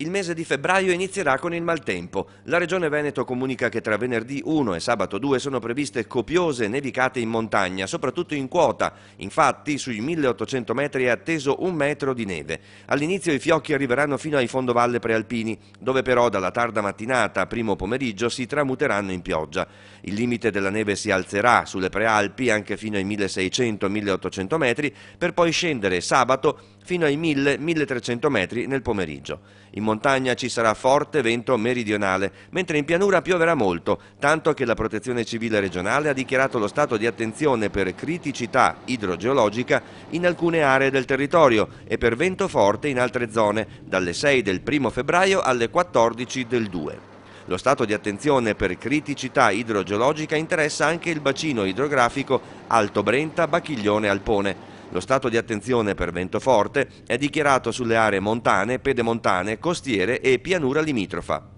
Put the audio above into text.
Il mese di febbraio inizierà con il maltempo. La Regione Veneto comunica che tra venerdì 1 e sabato 2 sono previste copiose nevicate in montagna, soprattutto in quota. Infatti sui 1800 metri è atteso un metro di neve. All'inizio i fiocchi arriveranno fino ai fondovalle prealpini, dove però dalla tarda mattinata a primo pomeriggio si tramuteranno in pioggia. Il limite della neve si alzerà sulle prealpi anche fino ai 1600-1800 metri, per poi scendere sabato fino ai 1000-1300 metri nel pomeriggio. In montagna ci sarà forte vento meridionale, mentre in pianura pioverà molto, tanto che la Protezione Civile regionale ha dichiarato lo stato di attenzione per criticità idrogeologica in alcune aree del territorio e per vento forte in altre zone, dalle 6 del 1 febbraio alle 14 del 2. Lo stato di attenzione per criticità idrogeologica interessa anche il bacino idrografico Alto Brenta-Bacchiglione-Alpone, lo stato di attenzione per vento forte è dichiarato sulle aree montane, pedemontane, costiere e pianura limitrofa.